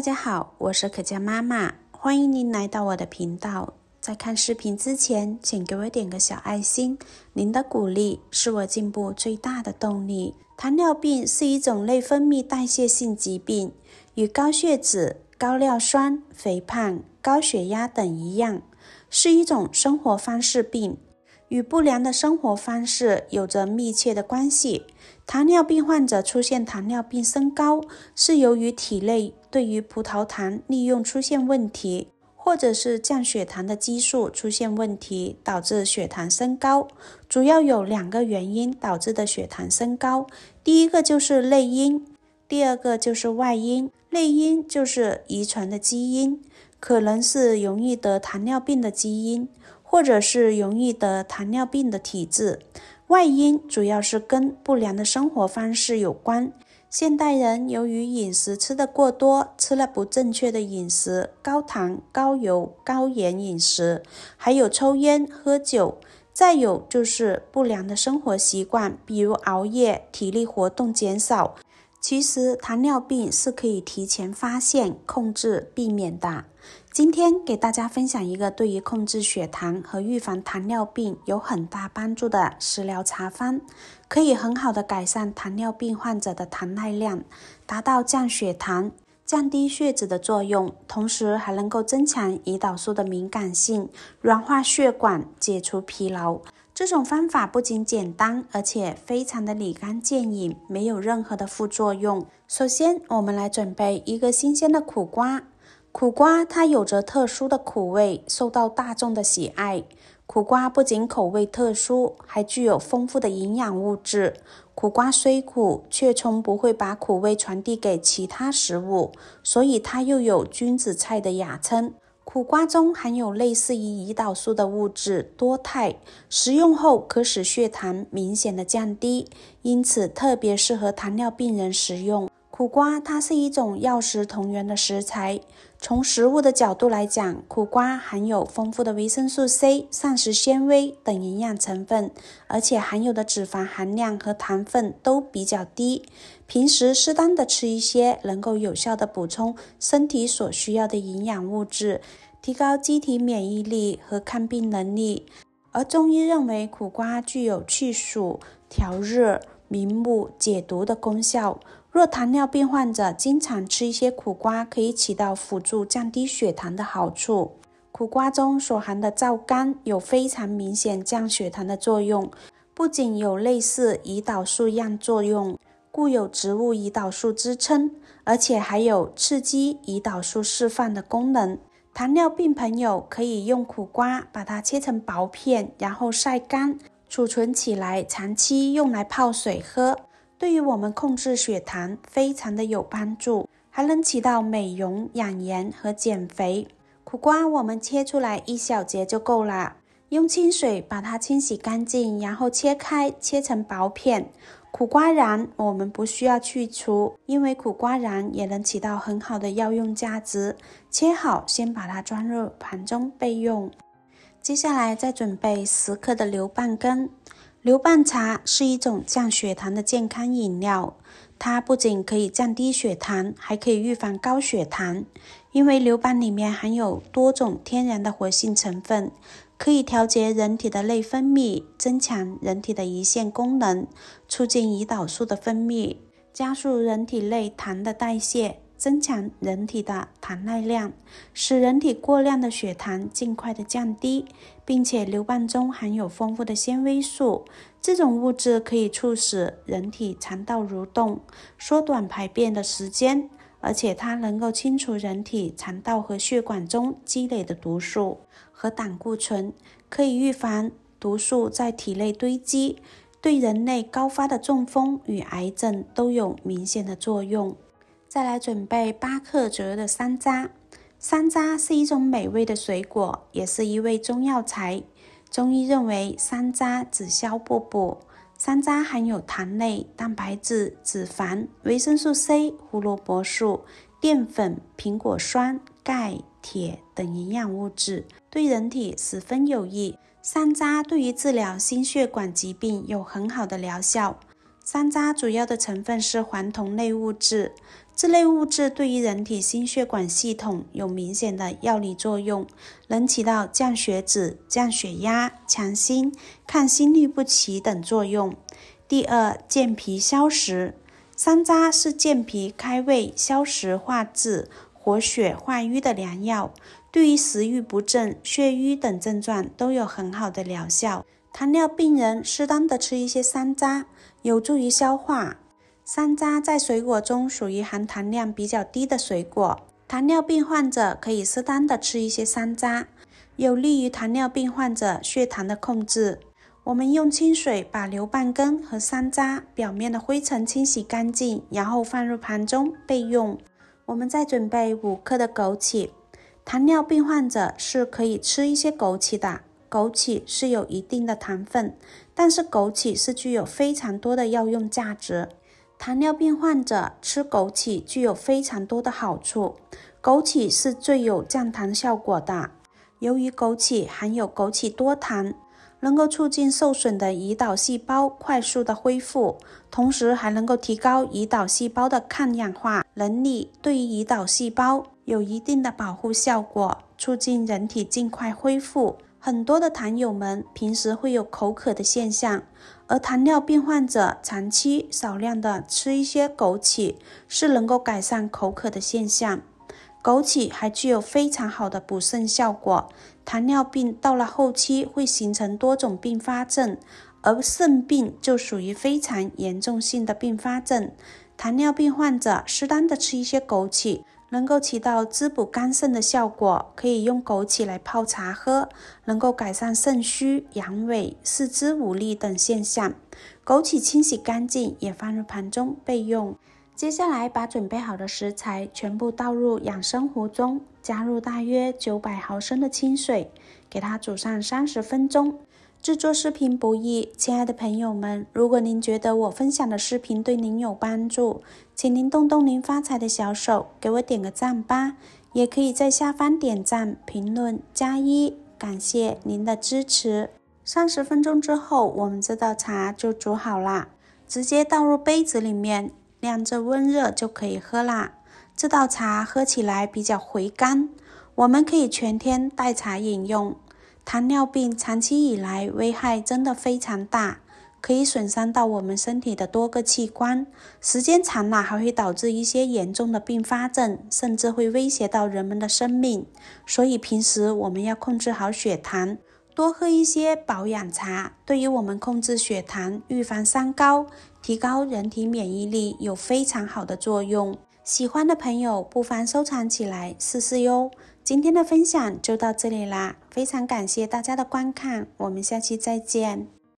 大家好，我是可嘉妈妈，欢迎您来到我的频道。在看视频之前，请给我点个小爱心，您的鼓励是我进步最大的动力。糖尿病是一种内分泌代谢性疾病，与高血脂、高尿酸、肥胖、高血压等一样，是一种生活方式病，与不良的生活方式有着密切的关系。糖尿病患者出现糖尿病升高，是由于体内对于葡萄糖利用出现问题，或者是降血糖的激素出现问题，导致血糖升高，主要有两个原因导致的血糖升高。第一个就是内因，第二个就是外因。内因就是遗传的基因，可能是容易得糖尿病的基因，或者是容易得糖尿病的体质。外因主要是跟不良的生活方式有关。现代人由于饮食吃的过多，吃了不正确的饮食，高糖、高油、高盐饮食，还有抽烟、喝酒，再有就是不良的生活习惯，比如熬夜、体力活动减少。其实糖尿病是可以提前发现、控制、避免的。今天给大家分享一个对于控制血糖和预防糖尿病有很大帮助的食疗茶方，可以很好的改善糖尿病患者的糖耐量，达到降血糖、降低血脂的作用，同时还能够增强胰岛素的敏感性，软化血管，解除疲劳。这种方法不仅简单，而且非常的立竿见影，没有任何的副作用。首先，我们来准备一个新鲜的苦瓜。苦瓜它有着特殊的苦味，受到大众的喜爱。苦瓜不仅口味特殊，还具有丰富的营养物质。苦瓜虽苦，却从不会把苦味传递给其他食物，所以它又有君子菜的雅称。苦瓜中含有类似于胰岛素的物质多肽，食用后可使血糖明显的降低，因此特别适合糖尿病人食用。苦瓜它是一种药食同源的食材。从食物的角度来讲，苦瓜含有丰富的维生素 C、膳食纤维等营养成分，而且含有的脂肪含量和糖分都比较低。平时适当的吃一些，能够有效的补充身体所需要的营养物质，提高机体免疫力和抗病能力。而中医认为，苦瓜具有去暑、调热、明目、解毒的功效。若糖尿病患者经常吃一些苦瓜，可以起到辅助降低血糖的好处。苦瓜中所含的皂苷有非常明显降血糖的作用，不仅有类似胰岛素样作用，故有植物胰岛素之称，而且还有刺激胰岛素释放的功能。糖尿病朋友可以用苦瓜，把它切成薄片，然后晒干储存起来，长期用来泡水喝。对于我们控制血糖非常的有帮助，还能起到美容养颜和减肥。苦瓜我们切出来一小节就够了，用清水把它清洗干净，然后切开切成薄片。苦瓜瓤我们不需要去除，因为苦瓜瓤也能起到很好的药用价值。切好先把它装入盘中备用。接下来再准备十克的牛蒡根。牛蒡茶是一种降血糖的健康饮料，它不仅可以降低血糖，还可以预防高血糖。因为牛蒡里面含有多种天然的活性成分，可以调节人体的内分泌，增强人体的胰腺功能，促进胰岛素的分泌，加速人体内糖的代谢。增强人体的糖耐量，使人体过量的血糖尽快的降低，并且牛蒡中含有丰富的纤维素，这种物质可以促使人体肠道蠕动，缩短排便的时间，而且它能够清除人体肠道和血管中积累的毒素和胆固醇，可以预防毒素在体内堆积，对人类高发的中风与癌症都有明显的作用。再来准备八克左右的山楂。山楂是一种美味的水果，也是一味中药材。中医认为山楂只消不补。山楂含有糖类、蛋白质、脂肪、维生素 C、胡萝卜素、淀粉、苹果酸、钙、铁等营养物质，对人体十分有益。山楂对于治疗心血管疾病有很好的疗效。山楂主要的成分是黄酮类物质。这类物质对于人体心血管系统有明显的药理作用，能起到降血脂、降血压、强心、抗心律不齐等作用。第二，健脾消食。山楂是健脾、开胃、消食化滞、活血化瘀的良药，对于食欲不振、血瘀等症状都有很好的疗效。糖尿病人适当的吃一些山楂，有助于消化。山楂在水果中属于含糖量比较低的水果，糖尿病患者可以适当的吃一些山楂，有利于糖尿病患者血糖的控制。我们用清水把牛蒡根和山楂表面的灰尘清洗干净，然后放入盘中备用。我们再准备五克的枸杞，糖尿病患者是可以吃一些枸杞的。枸杞是有一定的糖分，但是枸杞是具有非常多的药用价值。糖尿病患者吃枸杞具有非常多的好处。枸杞是最有降糖效果的，由于枸杞含有枸杞多糖，能够促进受损的胰岛细胞快速的恢复，同时还能够提高胰岛细胞的抗氧化能力，对于胰岛细胞有一定的保护效果，促进人体尽快恢复。很多的糖友们平时会有口渴的现象，而糖尿病患者长期少量的吃一些枸杞是能够改善口渴的现象。枸杞还具有非常好的补肾效果。糖尿病到了后期会形成多种并发症，而肾病就属于非常严重性的并发症。糖尿病患者适当的吃一些枸杞。能够起到滋补肝肾的效果，可以用枸杞来泡茶喝，能够改善肾虚、阳痿、四肢无力等现象。枸杞清洗干净，也放入盘中备用。接下来，把准备好的食材全部倒入养生壶中，加入大约九百毫升的清水，给它煮上三十分钟。制作视频不易，亲爱的朋友们，如果您觉得我分享的视频对您有帮助，请您动动您发财的小手给我点个赞吧，也可以在下方点赞、评论加一，感谢您的支持。三十分钟之后，我们这道茶就煮好了，直接倒入杯子里面，晾至温热就可以喝啦。这道茶喝起来比较回甘，我们可以全天代茶饮用。糖尿病长期以来危害真的非常大，可以损伤到我们身体的多个器官，时间长了还会导致一些严重的并发症，甚至会威胁到人们的生命。所以平时我们要控制好血糖，多喝一些保养茶，对于我们控制血糖、预防三高、提高人体免疫力有非常好的作用。喜欢的朋友不妨收藏起来试试哟。今天的分享就到这里啦。非常感谢大家的观看，我们下期再见。